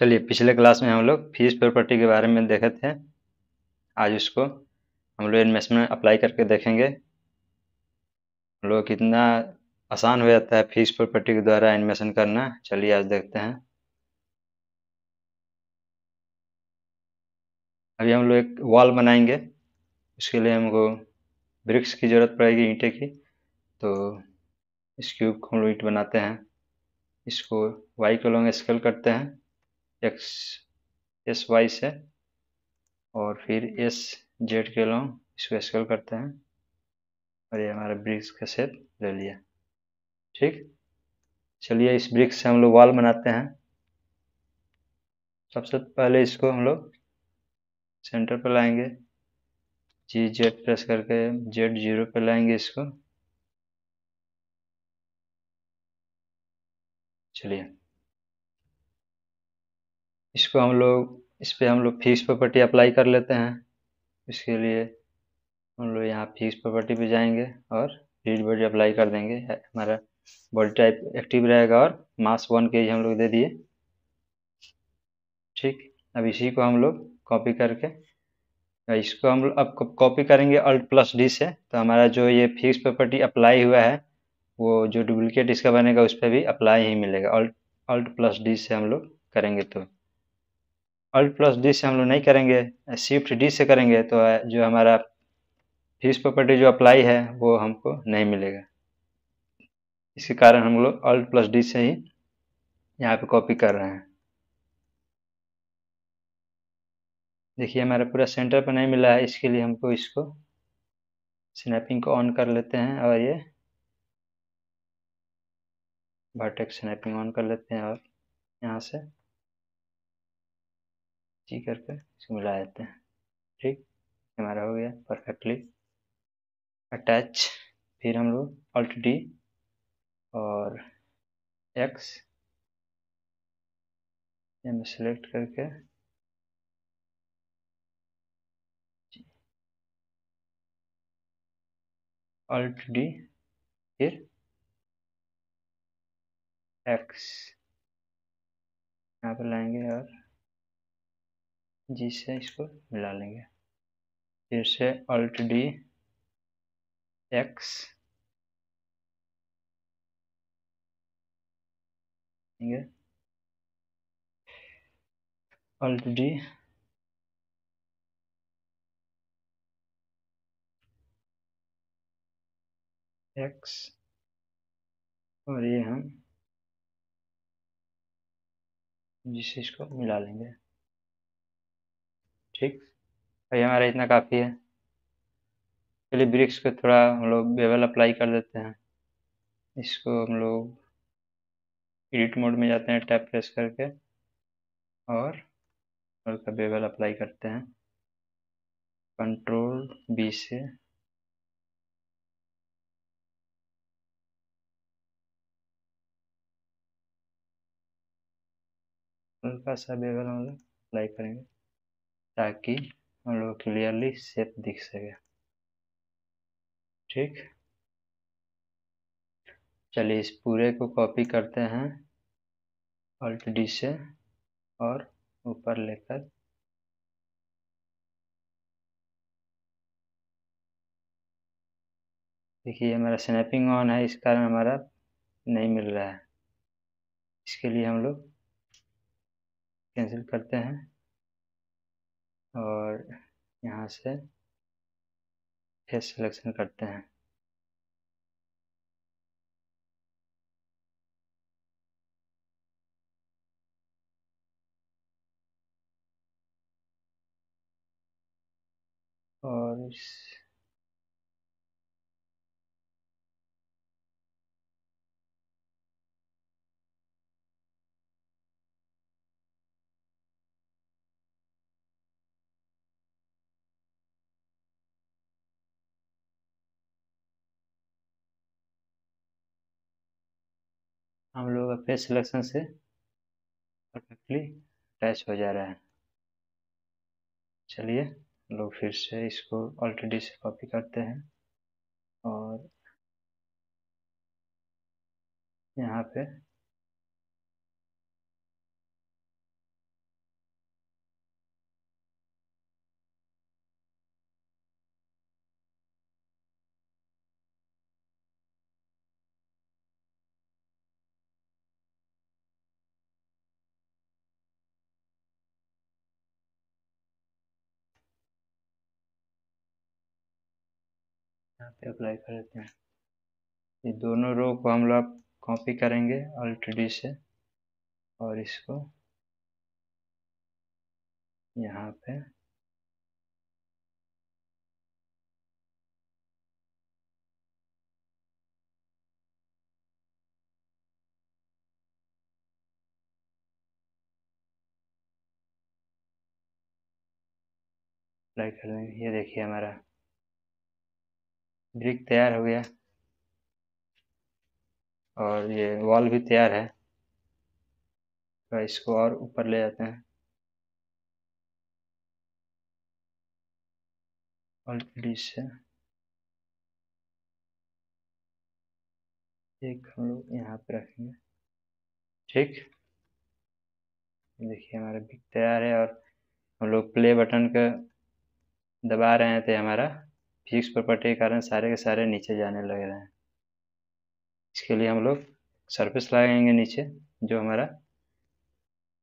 चलिए पिछले क्लास में हम लोग फीस प्रॉपर्टी के बारे में देखे थे आज उसको हम लोग इन्वेस्टमेंट अप्लाई करके देखेंगे हम लोग कितना आसान हो जाता है फीस प्रॉपर्टी के द्वारा इन्वेस्टमेंट करना चलिए आज देखते हैं अभी हम लोग एक वॉल बनाएंगे उसके लिए हमको ब्रिक्स की ज़रूरत पड़ेगी ईंटे की तो इस क्यूब को हम लोग ईंट बनाते हैं इसको वाई लोग स्केल करते हैं एक्स एस वाई से और फिर एस हम्म। जेड के लॉन्ग इसको स्केल करते हैं और ये हमारा ब्रिक्स का सेप ले लिया ठीक चलिए इस ब्रिक्स से हम लोग वॉल बनाते हैं सबसे पहले इसको हम लोग सेंटर पर लाएंगे जी जेड प्रेस करके जेड जीरो पर लाएंगे इसको चलिए इसको हम लोग इस पर हम लोग फिक्स प्रॉपर्टी अप्लाई कर लेते हैं इसके लिए हम लोग यहाँ फिक्स प्रॉपर्टी पे जाएंगे और रीड बॉडी अप्लाई कर देंगे हमारा बॉडी टाइप एक्टिव रहेगा और मास वन के हम लोग दे दिए ठीक अब इसी को हम लोग कॉपी करके इसको हम लोग अब कॉपी करेंगे अल्ट प्लस डी से तो हमारा जो ये फिक्स प्रॉपर्टी अप्लाई हुआ है वो जो डुप्लीकेट इसका बनेगा उस पर भी अप्लाई ही मिलेगा अल्ट अल्ट प्लस डी से हम लोग करेंगे तो अल्ट प्लस डी से हम लोग नहीं करेंगे शिफ्ट डी से करेंगे तो जो हमारा फीस प्रॉपर्टी जो अप्लाई है वो हमको नहीं मिलेगा इसके कारण हम लोग अल्ट प्लस डी से ही यहाँ पे कॉपी कर रहे हैं देखिए हमारा पूरा सेंटर पर नहीं मिला है इसके लिए हमको इसको स्नैपिंग को ऑन कर लेते हैं और ये वर्टेक्स स्नैपिंग ऑन कर लेते हैं और यहाँ से जी करके इसको मिला देते हैं ठीक हमारा हो गया परफेक्टली अटैच फिर हम लोग अल्ट डी और एक्स ये मैं करके अल्ट डी फिर एक्स यहाँ पर लाएंगे और जिससे इसको मिला लेंगे फिर से alt D X alt D X और ये हम जिससे इसको मिला लेंगे ठीक भाई हमारा इतना काफ़ी है चलिए ब्रिक्स को थोड़ा हम लोग बेवल अप्लाई कर देते हैं इसको हम लोग एडिट मोड में जाते हैं टैप प्रेस करके और हल्का बेवल अप्लाई करते हैं कंट्रोल बी से हल्का सा बेवल हम लोग अप्लाई करेंगे ताकि हम लोग क्लियरली सेप दिख सके ठीक चलिए इस पूरे को कॉपी करते हैं अल्ट डी से और ऊपर लेकर देखिए हमारा स्नैपिंग ऑन है इस कारण हमारा नहीं मिल रहा है इसके लिए हम लोग कैंसिल करते हैं और यहाँ से फेस सिलेक्शन करते हैं और इस हम लोग का फेस सिलेक्शन से परफेक्टली अटैच हो जा रहा है चलिए लोग फिर से इसको ऑलरेडी से कॉपी करते हैं और यहाँ पे यहाँ पे अप्लाई कर देते हैं ये दोनों रो को हम लोग कॉपी करेंगे अल्ट डी से और इसको यहाँ पे अप्लाई कर देंगे ये देखिए हमारा ब्रिक तैयार हो गया और ये वॉल भी तैयार है तो इसको और ऊपर ले जाते हैं एक हम लोग यहाँ पे रखेंगे ठीक देखिए हमारा बिक तैयार है और हम लोग प्ले बटन का दबा रहे थे हमारा फिजिक्स प्रॉपर्टी के कारण सारे के सारे नीचे जाने लग रहे हैं इसके लिए हम लोग सरफेस लगाएंगे नीचे जो हमारा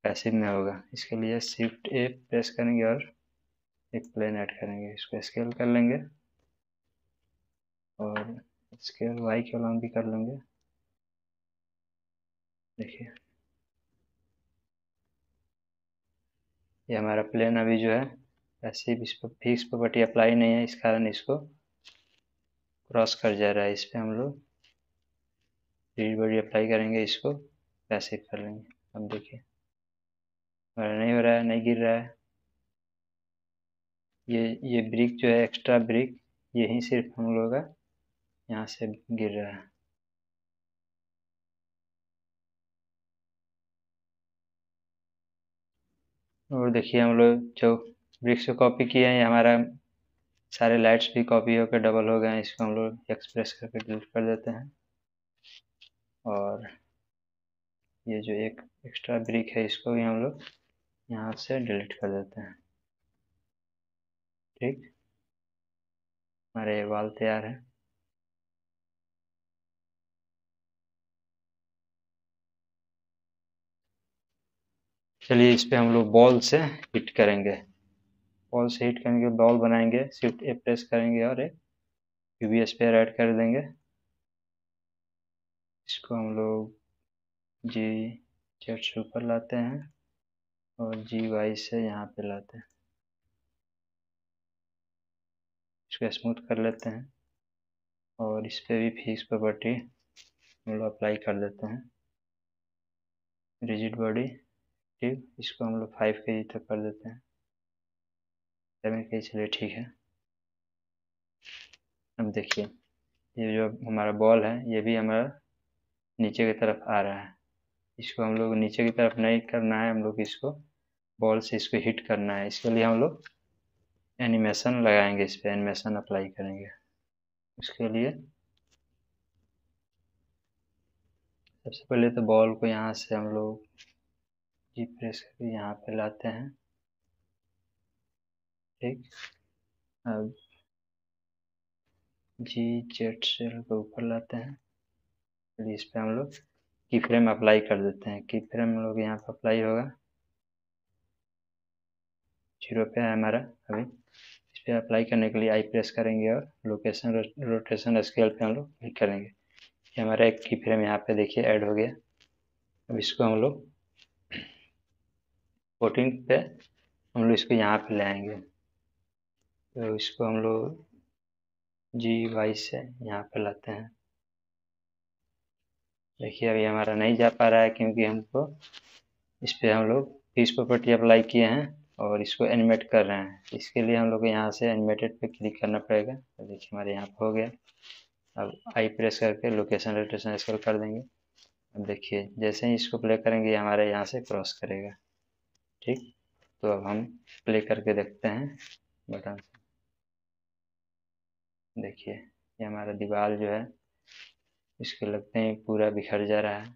पैसिव में होगा इसके लिए शिफ्ट ए प्रेस करेंगे और एक प्लेन ऐड करेंगे इसको स्केल कर लेंगे और स्केल वाई के अलॉन्ग भी कर लेंगे देखिए ये हमारा प्लेन अभी जो है ऐसे भी इस पर फिक्स प्रॉपर्टी अप्लाई नहीं है इस कारण इसको क्रॉस कर जा रहा है इस पर हम लोग रीड बॉडी अप्लाई करेंगे इसको ऐसे कर लेंगे अब देखिए नहीं हो रहा है नहीं गिर रहा है ये ये ब्रिक जो है एक्स्ट्रा ब्रिक यही सिर्फ हम लोग का यहाँ से गिर रहा है और देखिए हम लोग जो ब्रिक्स कॉपी किए हैं हमारा सारे लाइट्स भी कॉपी होकर डबल हो गए हैं इसको हम लोग एक्सप्रेस करके डिलीट कर देते हैं और ये जो एक एक्स्ट्रा ब्रिक है इसको भी हम लोग यहाँ से डिलीट कर देते हैं ठीक हमारे ये वाल तैयार है चलिए इस पर हम लोग बॉल से हिट करेंगे बॉल से हिट करेंगे बॉल बनाएंगे शिफ्ट ए प्रेस करेंगे और एक यू बी स्पेयर ऐड कर देंगे इसको हम लोग जी जेड से ऊपर लाते हैं और जी वाई से यहाँ पे लाते हैं इसको स्मूथ कर लेते हैं और इस पर भी फिक्स प्रॉपर्टी हम लोग अप्लाई कर देते हैं रिजिड बॉडी ठीक इसको हम लोग फाइव के जी तक कर देते हैं मैंने कहा चलिए ठीक है अब देखिए ये जो हमारा बॉल है ये भी हमारा नीचे की तरफ आ रहा है इसको हम लोग नीचे की तरफ नहीं करना है हम लोग इसको बॉल से इसको हिट करना है इसके लिए हम लोग एनिमेशन लगाएंगे इस पर एनिमेशन अप्लाई करेंगे उसके लिए सबसे पहले तो बॉल को यहाँ से हम लोग जी प्रेस करके यहाँ पे लाते हैं ठीक अब जी जेट सेल को ऊपर लाते हैं फिर इस पर हम लोग की फ्रेम अप्लाई कर देते हैं की फ्रेम हम लोग यहाँ पर अप्लाई होगा जीरो पे है हमारा अभी इस पर अप्लाई करने के लिए आई प्रेस करेंगे और लोकेशन रोटेशन स्केल पे हम लोग क्लिक करेंगे ये हमारा एक की फ्रेम यहाँ पे देखिए ऐड हो गया अब इसको हम लोग फोर्टीन पे हम लोग इसको यहाँ पे ले आएंगे तो इसको हम लोग जी वाई से यहाँ पर लाते हैं देखिए अभी हमारा नहीं जा पा रहा है क्योंकि हमको इस पर हम लोग फीस प्रॉपर्टी अप्लाई किए हैं और इसको एनिमेट कर रहे हैं इसके लिए हम लोग यहाँ से एनिमेटेड पे क्लिक करना पड़ेगा तो देखिए हमारे यहाँ पर हो गया अब आई प्रेस करके लोकेशन रोटेशन स्क्रॉल कर देंगे अब देखिए जैसे ही इसको प्ले करेंगे हमारे यहाँ से क्रॉस करेगा ठीक तो अब हम प्ले करके देखते हैं बटन से देखिए ये हमारा दीवार जो है इसको लगते हैं पूरा बिखर जा रहा है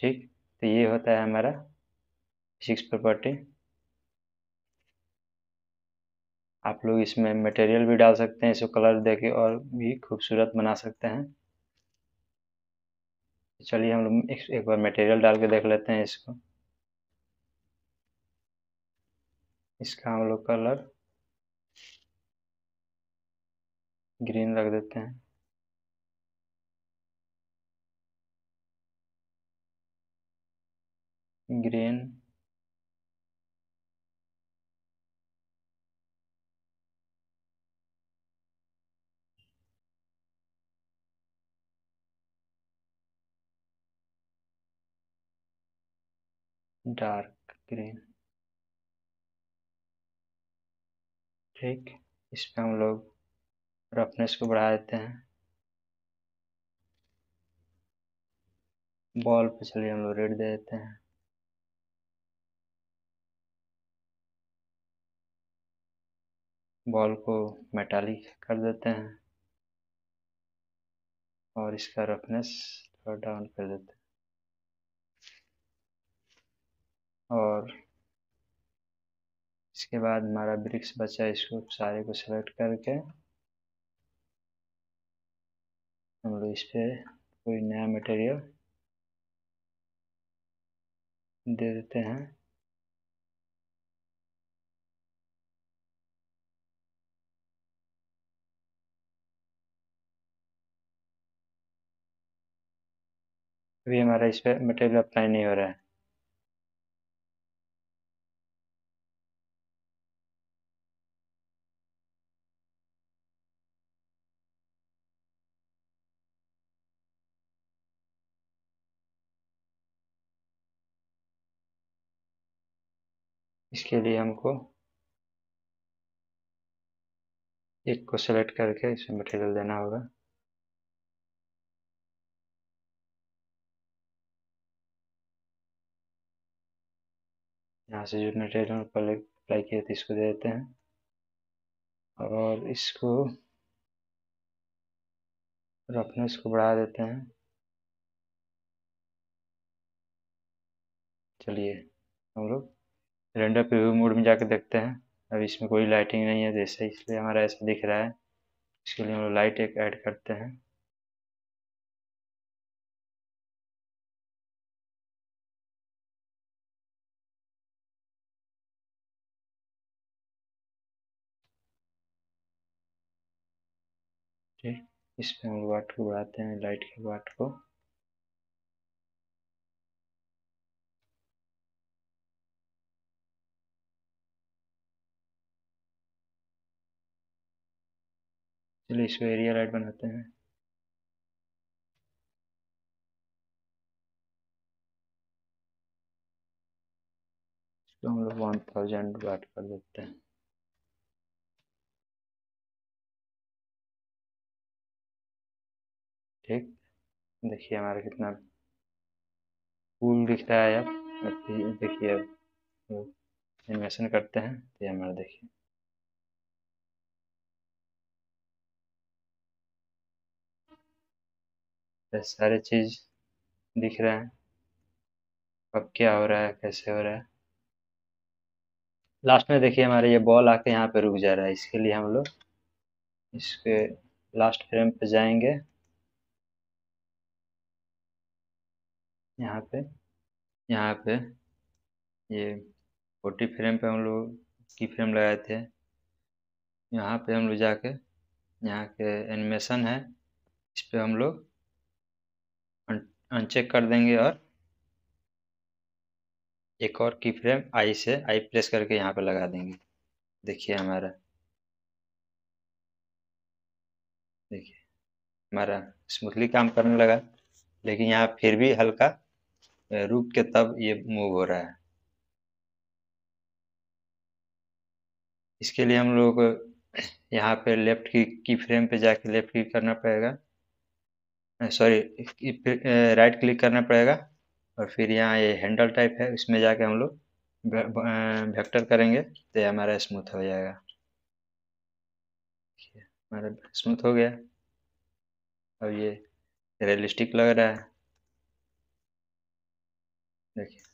ठीक तो ये होता है हमारा सिक्स प्रॉपर्टी आप लोग इसमें मटेरियल भी डाल सकते हैं इसको कलर देके और भी खूबसूरत बना सकते हैं चलिए हम लोग एक बार मटेरियल डाल के देख लेते हैं इसको इसका हम लोग कलर ग्रीन रख देते हैं ग्रीन डार्क ग्रीन ठीक इस पर हम लोग रफनेस को बढ़ा देते हैं बॉल पे चलिए हम लोग रेड दे देते हैं बॉल को मेटालिक कर देते हैं और इसका रफनेस थोड़ा डाउन कर देते हैं और इसके बाद हमारा ब्रिक्स बचा है इसको सारे को सिलेक्ट करके हम लोग इस पर कोई नया मटेरियल दे देते हैं अभी हमारा इस पर मटेरियल अप्लाई नहीं हो रहा है इसके लिए हमको एक को सेलेक्ट करके इसमें मटेरियल देना होगा यहाँ से जो मटेरियल पहले अप्लाई किया था इसको दे देते हैं और इसको रफनेस को बढ़ा देते हैं चलिए हम लोग रेंडर प्रीव्यू मोड में जाके देखते हैं अब इसमें कोई लाइटिंग नहीं है जैसे इसलिए हमारा ऐसा दिख रहा है इसके लिए हम लोग लाइट एक ऐड करते हैं ठीक इस पर हम वाट को बढ़ाते हैं लाइट के वाट को चलिए इसको एरिया लाइट बनाते हैं इसको हम लोग वन थाउजेंड वाट कर देते हैं ठीक देखिए हमारा कितना कूल दिख रहा है अब देखिए अब एनिमेशन करते हैं तो ये हमारा देखिए ये सारे चीज दिख रहे हैं अब क्या हो रहा है कैसे हो रहा है लास्ट में देखिए हमारे ये बॉल आके यहाँ पे रुक जा रहा है इसके लिए हम लोग इसके लास्ट फ्रेम पे जाएंगे यहाँ पे यहाँ पे ये फोर्टी फ्रेम पे हम लोग की फ्रेम लगाए थे यहाँ पे हम लोग जाके यहाँ के एनिमेशन है इस पर हम लोग अनचेक कर देंगे और एक और की फ्रेम आई से आई प्रेस करके यहाँ पर लगा देंगे देखिए हमारा देखिए हमारा स्मूथली काम करने लगा लेकिन यहाँ फिर भी हल्का रुक के तब ये मूव हो रहा है इसके लिए हम लोग यहाँ पे लेफ्ट की की फ्रेम पे जाके लेफ्ट की करना पड़ेगा सॉरी राइट क्लिक करना पड़ेगा और फिर यहाँ ये हैंडल टाइप है इसमें जाके हम लोग वेक्टर करेंगे तो हमारा स्मूथ हो जाएगा हमारा स्मूथ हो गया अब ये रियलिस्टिक लग रहा है देखिए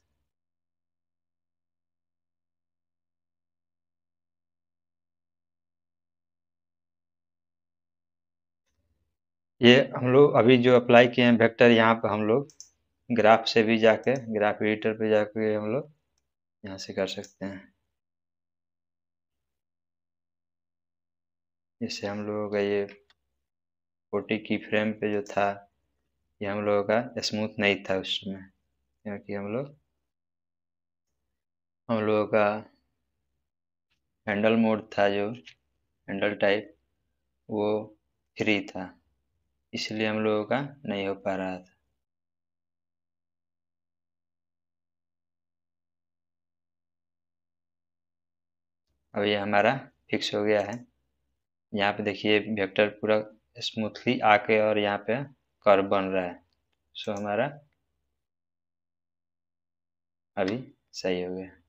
ये हम लोग अभी जो अप्लाई किए हैं वेक्टर यहाँ पर हम लोग ग्राफ से भी जाके ग्राफ एडिटर पे जाके हम लोग यहाँ से कर सकते हैं जैसे हम लोगों का ये फोर्टी की फ्रेम पे जो था ये हम लोगों का स्मूथ नहीं था उस समय क्योंकि हम लोग हम लोगों का हैंडल मोड था जो हैंडल टाइप वो फ्री था इसलिए हम लोगों का नहीं हो पा रहा था अब ये हमारा फिक्स हो गया है यहाँ पे देखिए वेक्टर पूरा स्मूथली आके और यहाँ पे कर बन रहा है सो हमारा अभी सही हो गया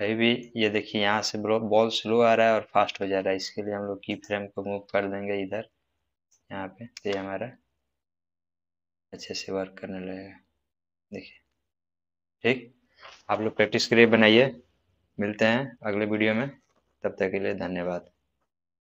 अभी भी ये देखिए यहाँ से बॉल स्लो आ रहा है और फास्ट हो जा रहा है इसके लिए हम लोग की फ्रेम को मूव कर देंगे इधर यहाँ पे तो ये हमारा अच्छे से वर्क करने लगेगा देखिए ठीक आप लोग प्रैक्टिस के लिए बनाइए मिलते हैं अगले वीडियो में तब तक के लिए धन्यवाद